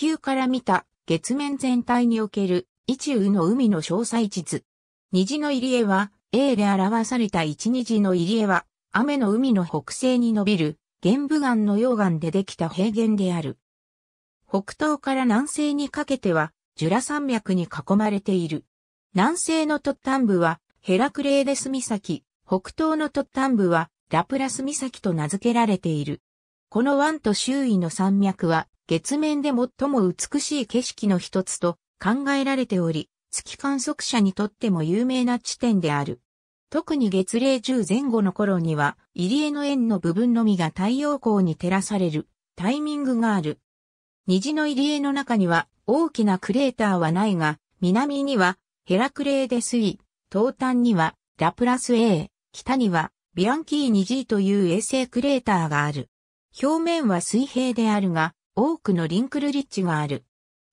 球から見た月面全体における一宇の海の詳細地図。虹の入り江は A で表された一虹の入り江は雨の海の北西に伸びる玄武岩の溶岩でできた平原である。北東から南西にかけては、ジュラ山脈に囲まれている。南西の突端部は、ヘラクレーデス岬、北東の突端部は、ラプラス岬と名付けられている。この湾と周囲の山脈は、月面で最も美しい景色の一つと考えられており、月観測者にとっても有名な地点である。特に月齢10前後の頃には、入江の円の部分のみが太陽光に照らされるタイミングがある。虹の入江の中には大きなクレーターはないが、南にはヘラクレーデスイ、東端にはラプラス A、北にはビランキー 2G という衛星クレーターがある。表面は水平であるが、多くのリンクルリッチがある。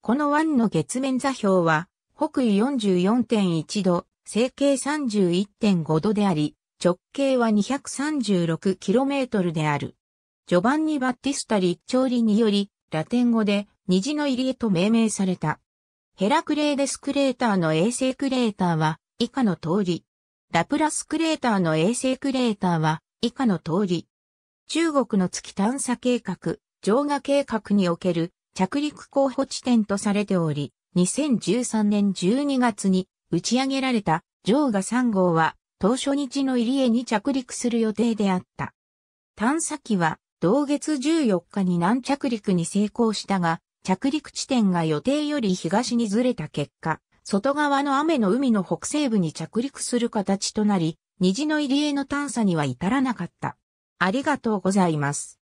この湾の月面座標は、北緯44.1度、成形31.5度であり、直径は 236km である。序盤にバッティスタリ調理により、ラテン語で虹の入りへと命名された。ヘラクレーデスクレーターの衛星クレーターは以下の通り。ラプラスクレーターの衛星クレーターは以下の通り。中国の月探査計画、上画計画における着陸候補地点とされており、2013年12月に打ち上げられた上画3号は当初日の入江に着陸する予定であった。探査機は同月14日に南着陸に成功したが、着陸地点が予定より東にずれた結果、外側の雨の海の北西部に着陸する形となり、虹の入り江の探査には至らなかった。ありがとうございます。